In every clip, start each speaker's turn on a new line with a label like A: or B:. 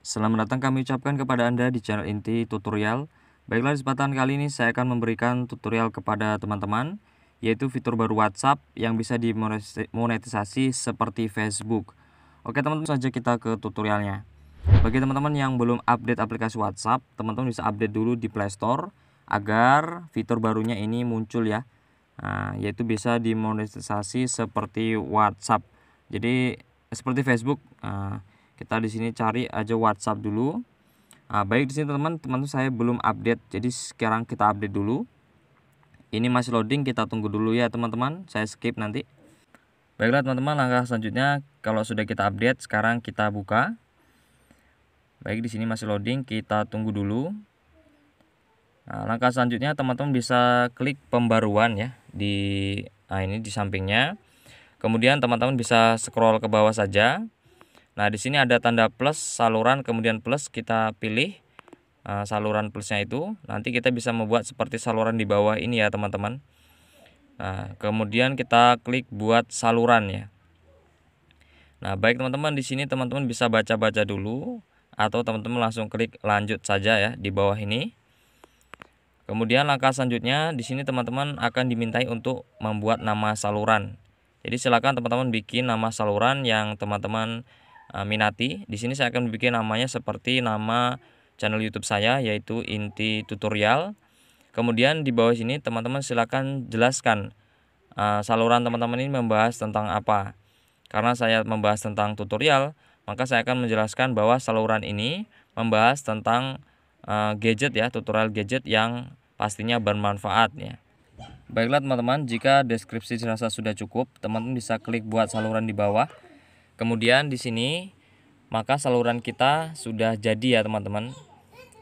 A: Selamat datang kami ucapkan kepada Anda di channel inti tutorial. Baiklah kesempatan kali ini saya akan memberikan tutorial kepada teman-teman yaitu fitur baru WhatsApp yang bisa dimonetisasi seperti Facebook. Oke teman-teman saja kita ke tutorialnya. Bagi teman-teman yang belum update aplikasi WhatsApp, teman-teman bisa update dulu di Play Store agar fitur barunya ini muncul ya. Nah, yaitu bisa dimonetisasi seperti WhatsApp. Jadi seperti Facebook, eh, kita di sini cari aja WhatsApp dulu nah, baik di sini teman-teman saya belum update jadi sekarang kita update dulu ini masih loading kita tunggu dulu ya teman-teman saya skip nanti baiklah teman-teman langkah selanjutnya kalau sudah kita update sekarang kita buka baik di sini masih loading kita tunggu dulu nah, langkah selanjutnya teman-teman bisa klik pembaruan ya di nah ini di sampingnya kemudian teman-teman bisa scroll ke bawah saja Nah, di sini ada tanda plus saluran kemudian plus kita pilih uh, saluran plusnya itu. Nanti kita bisa membuat seperti saluran di bawah ini ya, teman-teman. Nah, kemudian kita klik buat saluran ya. Nah, baik teman-teman di sini teman-teman bisa baca-baca dulu atau teman-teman langsung klik lanjut saja ya di bawah ini. Kemudian langkah selanjutnya di sini teman-teman akan dimintai untuk membuat nama saluran. Jadi silakan teman-teman bikin nama saluran yang teman-teman Eh, minati. Di sini saya akan bikin namanya seperti nama channel YouTube saya yaitu Inti Tutorial. Kemudian di bawah sini teman-teman silakan jelaskan uh, saluran teman-teman ini membahas tentang apa. Karena saya membahas tentang tutorial, maka saya akan menjelaskan bahwa saluran ini membahas tentang uh, gadget ya, tutorial gadget yang pastinya bermanfaat ya. Baiklah teman-teman, jika deskripsi dirasa sudah cukup, teman-teman bisa klik buat saluran di bawah Kemudian di sini maka saluran kita sudah jadi ya teman-teman.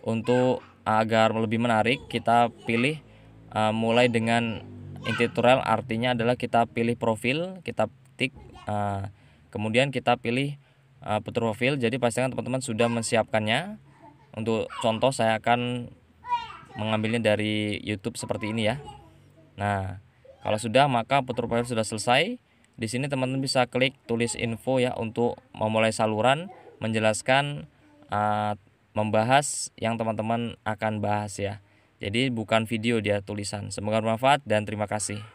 A: Untuk eh, agar lebih menarik kita pilih uh, mulai dengan tutorial artinya adalah kita pilih profil, kita tik uh, kemudian kita pilih uh, profil. Jadi pastikan teman-teman sudah menyiapkannya. Untuk contoh saya akan mengambilnya dari YouTube seperti ini ya. Nah, kalau sudah maka putar profil sudah selesai. Di sini teman-teman bisa klik tulis info ya untuk memulai saluran, menjelaskan uh, membahas yang teman-teman akan bahas ya. Jadi bukan video dia tulisan. Semoga bermanfaat dan terima kasih.